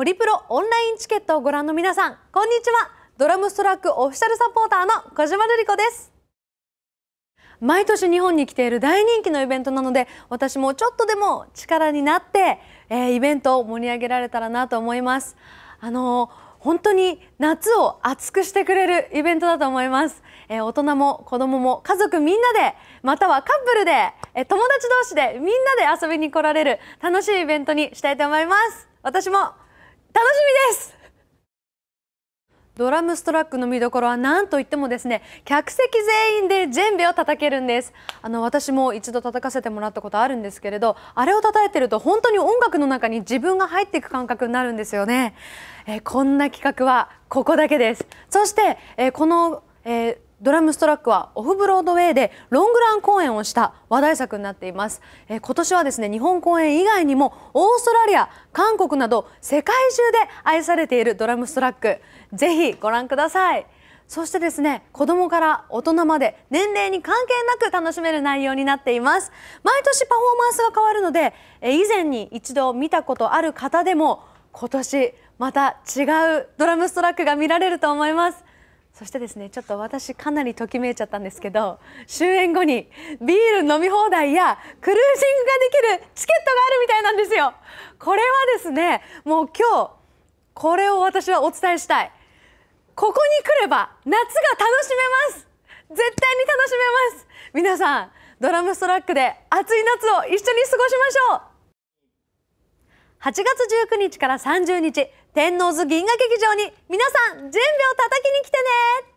ホリプロオンラインチケットをご覧の皆さんこんにちはドラムストラックオフィシャルサポーターの小島瑠璃子です毎年日本に来ている大人気のイベントなので私もちょっとでも力になって、えー、イベントを盛り上げられたらなと思いますあのー、本当に夏を熱くしてくれるイベントだと思います、えー、大人も子供も家族みんなでまたはカップルで、え友達同士でみんなで遊びに来られる楽しいイベントにしたいと思います私も楽しみですドラムストラックの見どころは何といってもですね客席全員でジェンベを叩けるんですあの私も一度叩かせてもらったことあるんですけれどあれを叩いてると本当に音楽の中に自分が入っていく感覚になるんですよね、えこんな企画はここだけですそして、えー、この、えードラムストラックはオフブロードウェイでロングラン公演をした話題作になっています、えー、今年はですね日本公演以外にもオーストラリア韓国など世界中で愛されているドラムストラックぜひご覧くださいそしてですね子供から大人まで年齢に関係なく楽しめる内容になっています毎年パフォーマンスが変わるので、えー、以前に一度見たことある方でも今年また違うドラムストラックが見られると思いますそしてですねちょっと私かなりときめいちゃったんですけど終演後にビール飲み放題やクルージングができるチケットがあるみたいなんですよこれはですねもう今日これを私はお伝えしたいここに来れば夏が楽しめます絶対に楽しめます皆さんドラムストラックで暑い夏を一緒に過ごしましょう8月19日から30日天王洲銀河劇場に皆さん準備を叩きに来てね